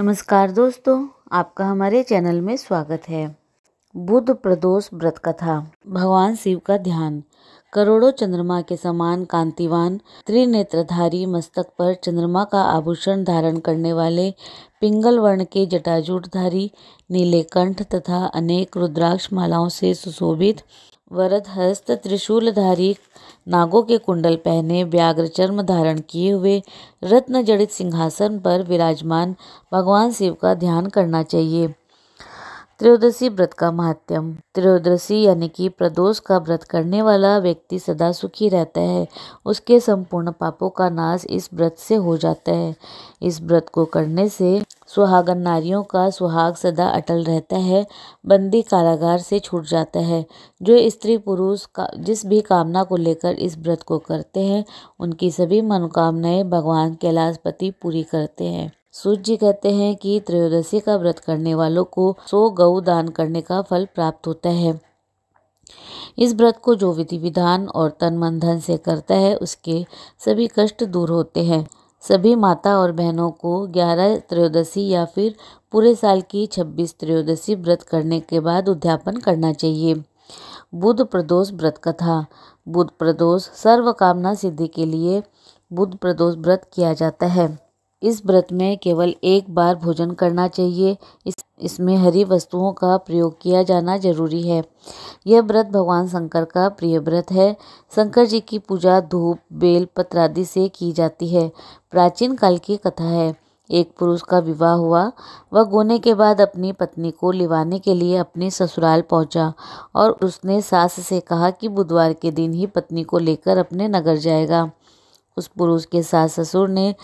नमस्कार दोस्तों आपका हमारे चैनल में स्वागत है बुद्ध प्रदोष व्रत कथा भगवान शिव का ध्यान करोड़ों चंद्रमा के समान कांतिवान त्रिनेत्रधारी मस्तक पर चंद्रमा का आभूषण धारण करने वाले पिंगल वर्ण के जटाजूटधारी नीले कंठ तथा अनेक रुद्राक्ष मालाओं से सुशोभित वरदहस्त त्रिशूलधारी नागों के कुंडल पहने व्याघ्र चर्म धारण किए हुए रत्न जड़ित सिंहासन पर विराजमान भगवान शिव का ध्यान करना चाहिए त्रयोदशी व्रत का महात्म्यम त्रयोदशी यानी कि प्रदोष का व्रत करने वाला व्यक्ति सदा सुखी रहता है उसके संपूर्ण पापों का नाश इस व्रत से हो जाता है इस व्रत को करने से सुहागन नारियों का सुहाग सदा अटल रहता है बंदी कारागार से छूट जाता है जो स्त्री पुरुष का जिस भी कामना को लेकर इस व्रत को करते हैं उनकी सभी मनोकामनाएं भगवान कैलाशपति पूरी करते हैं सूर्य जी कहते हैं कि त्रयोदशी का व्रत करने वालों को सौ गौ दान करने का फल प्राप्त होता है इस व्रत को जो विधि विधान और तन मन धन से करता है उसके सभी कष्ट दूर होते हैं सभी माता और बहनों को ग्यारह त्रयोदशी या फिर पूरे साल की छब्बीस त्रयोदशी व्रत करने के बाद उद्यापन करना चाहिए बुध प्रदोष व्रत कथा बुध प्रदोष सर्व कामना सिद्धि के लिए बुध प्रदोष व्रत किया जाता है इस व्रत में केवल एक बार भोजन करना चाहिए इस इसमें हरी वस्तुओं का प्रयोग किया जाना जरूरी है यह व्रत भगवान शंकर का प्रिय व्रत है शंकर जी की पूजा धूप बेल पत्र आदि से की जाती है प्राचीन काल की कथा है एक पुरुष का विवाह हुआ वह गोने के बाद अपनी पत्नी को लिवाने के लिए अपने ससुराल पहुंचा और उसने सास से कहा कि बुधवार के दिन ही पत्नी को लेकर अपने नगर जाएगा उस पुरुष के सास ससुर ने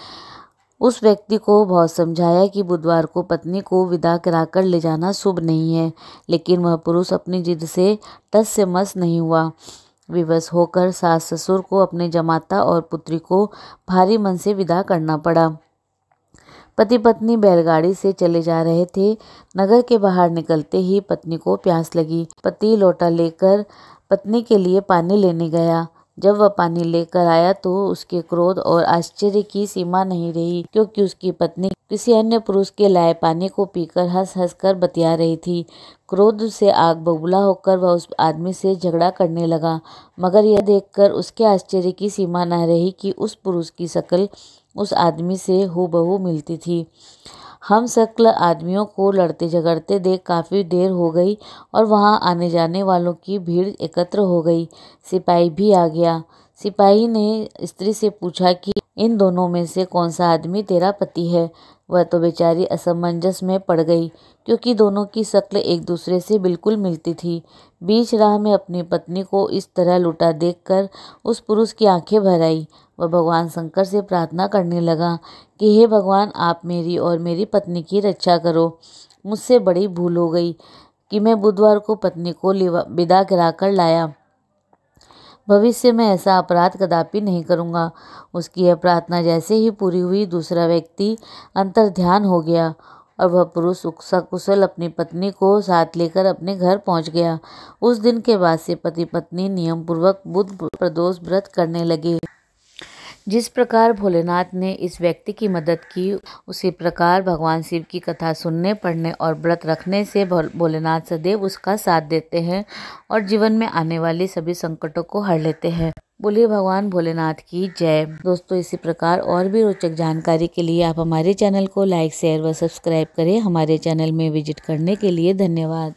उस व्यक्ति को बहुत समझाया कि बुधवार को पत्नी को विदा कराकर ले जाना शुभ नहीं है लेकिन वह पुरुष अपनी जिद से टस से मस नहीं हुआ विवश होकर सास ससुर को अपने जमाता और पुत्री को भारी मन से विदा करना पड़ा पति पत्नी बैलगाड़ी से चले जा रहे थे नगर के बाहर निकलते ही पत्नी को प्यास लगी पति लोटा लेकर पत्नी के लिए पानी लेने गया जब वह पानी लेकर आया तो उसके क्रोध और आश्चर्य की सीमा नहीं रही क्योंकि उसकी पत्नी किसी अन्य पुरुष के लाए पानी को पीकर हंस हंस कर बतिया रही थी क्रोध से आग बबूला होकर वह उस आदमी से झगड़ा करने लगा मगर यह देखकर उसके आश्चर्य की सीमा न रही कि उस पुरुष की शक्ल उस आदमी से हूबहू मिलती थी हम शक्ल आदमियों को लड़ते झगड़ते देख काफ़ी देर हो गई और वहाँ आने जाने वालों की भीड़ एकत्र हो गई सिपाही भी आ गया सिपाही ने स्त्री से पूछा कि इन दोनों में से कौन सा आदमी तेरा पति है वह तो बेचारी असमंजस में पड़ गई क्योंकि दोनों की शक्ल एक दूसरे से बिल्कुल मिलती थी बीच राह में अपनी पत्नी को इस तरह लुटा देखकर उस पुरुष की आंखें भर आई वह भगवान शंकर से प्रार्थना करने लगा कि हे भगवान आप मेरी और मेरी पत्नी की रक्षा करो मुझसे बड़ी भूल हो गई कि मैं बुधवार को पत्नी को विदा कराकर लाया भविष्य में ऐसा अपराध कदापि नहीं करूँगा उसकी यह प्रार्थना जैसे ही पूरी हुई दूसरा व्यक्ति अंतर ध्यान हो गया और वह पुरुष सकुशल अपनी पत्नी को साथ लेकर अपने घर पहुंच गया उस दिन के बाद से पति पत्नी नियम पूर्वक बुद्ध प्रदोष व्रत करने लगे जिस प्रकार भोलेनाथ ने इस व्यक्ति की मदद की उसी प्रकार भगवान शिव की कथा सुनने पढ़ने और व्रत रखने से भोलेनाथ सदैव उसका साथ देते हैं और जीवन में आने वाले सभी संकटों को हर लेते हैं बोलिए भगवान भोलेनाथ की जय दोस्तों इसी प्रकार और भी रोचक जानकारी के लिए आप हमारे चैनल को लाइक शेयर व सब्सक्राइब करें हमारे चैनल में विजिट करने के लिए धन्यवाद